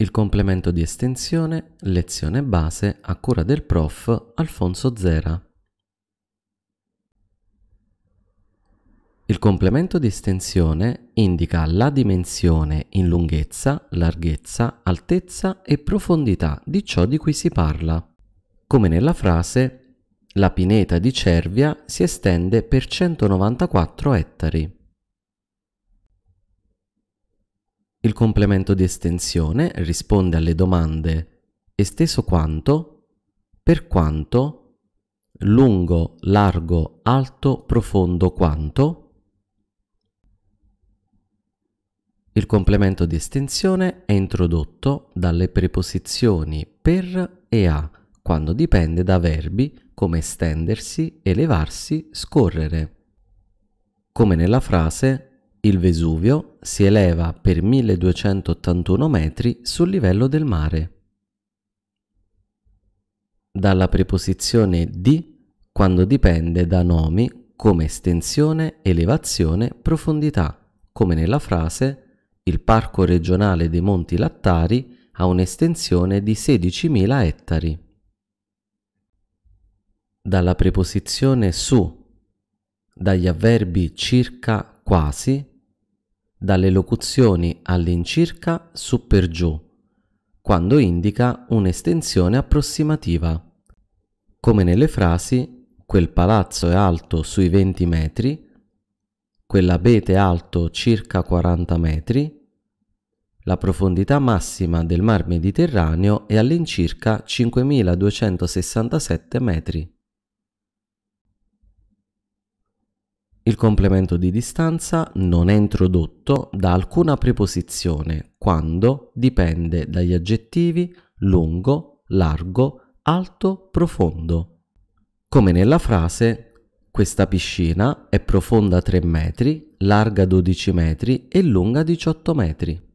Il complemento di estensione Lezione base a cura del prof. Alfonso Zera. Il complemento di estensione indica la dimensione in lunghezza, larghezza, altezza e profondità di ciò di cui si parla. Come nella frase La pineta di Cervia si estende per 194 ettari. Il complemento di estensione risponde alle domande esteso quanto, per quanto, lungo, largo, alto, profondo quanto. Il complemento di estensione è introdotto dalle preposizioni per e a quando dipende da verbi come estendersi, elevarsi, scorrere. Come nella frase il Vesuvio si eleva per 1281 metri sul livello del mare. Dalla preposizione di quando dipende da nomi come estensione, elevazione, profondità, come nella frase il Parco regionale dei Monti Lattari ha un'estensione di 16.000 ettari. Dalla preposizione su dagli avverbi circa quasi, dalle locuzioni all'incirca su per giù, quando indica un'estensione approssimativa. Come nelle frasi quel palazzo è alto sui 20 metri, quell'abete è alto circa 40 metri, la profondità massima del Mar Mediterraneo è all'incirca 5.267 metri. Il complemento di distanza non è introdotto da alcuna preposizione quando dipende dagli aggettivi lungo, largo, alto, profondo. Come nella frase questa piscina è profonda 3 metri, larga 12 metri e lunga 18 metri.